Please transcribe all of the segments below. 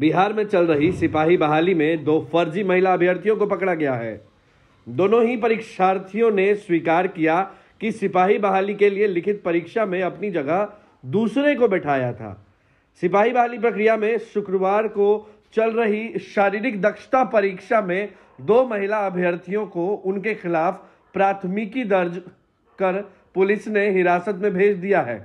बिहार में चल रही सिपाही बहाली में दो फर्जी महिला अभ्यर्थियों को पकड़ा गया है दोनों ही परीक्षार्थियों ने स्वीकार किया कि सिपाही बहाली के लिए लिखित परीक्षा में अपनी जगह दूसरे को बैठाया था सिपाही बहाली प्रक्रिया में शुक्रवार को चल रही शारीरिक दक्षता परीक्षा में दो महिला अभ्यर्थियों को उनके खिलाफ प्राथमिकी दर्ज कर पुलिस ने हिरासत में भेज दिया है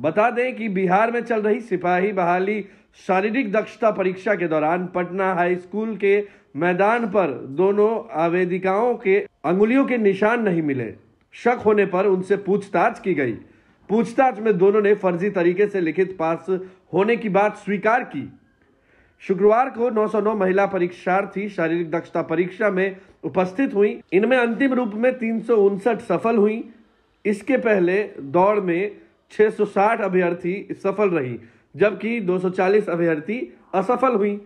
बता दें कि बिहार में चल रही सिपाही बहाली शारीरिक दक्षता परीक्षा के दौरान पटना हाई स्कूल के मैदान पर दोनों आवेदिकाओं के अंगुलियों के निशान नहीं मिले शक होने पर उनसे पूछताछ की गई पूछताछ में दोनों ने फर्जी तरीके से लिखित पास होने की बात स्वीकार की शुक्रवार को 909 महिला परीक्षार्थी शारीरिक दक्षता परीक्षा में उपस्थित हुई इनमें अंतिम रूप में तीन सफल हुई इसके पहले दौड़ में 660 अभ्यर्थी सफल रही जबकि 240 अभ्यर्थी असफल हुई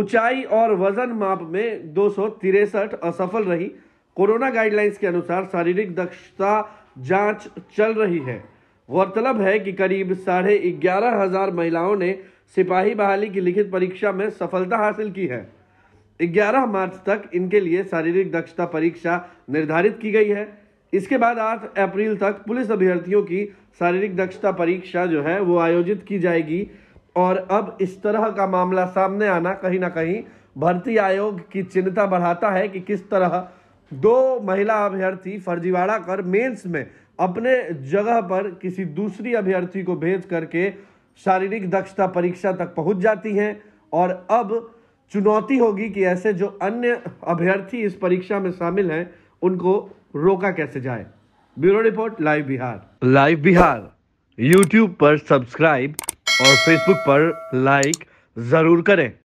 ऊंचाई और वजन माप में दो असफल रही कोरोना गाइडलाइंस के अनुसार शारीरिक दक्षता जांच चल रही है गौरतलब है कि करीब साढ़े ग्यारह हजार महिलाओं ने सिपाही बहाली की लिखित परीक्षा में सफलता हासिल की है 11 मार्च तक इनके लिए शारीरिक दक्षता परीक्षा निर्धारित की गई है इसके बाद आठ अप्रैल तक पुलिस अभ्यर्थियों की शारीरिक दक्षता परीक्षा जो है वो आयोजित की जाएगी और अब इस तरह का मामला सामने आना कहीं ना कहीं भर्ती आयोग की चिंता बढ़ाता है कि किस तरह दो महिला अभ्यर्थी फर्जीवाड़ा कर मेंस में अपने जगह पर किसी दूसरी अभ्यर्थी को भेज करके शारीरिक दक्षता परीक्षा तक पहुंच जाती हैं और अब चुनौती होगी कि ऐसे जो अन्य अभ्यर्थी इस परीक्षा में शामिल हैं उनको रोका कैसे जाए bureau report live Bihar live Bihar YouTube पर सब्सक्राइब और फेसबुक पर लाइक जरूर करें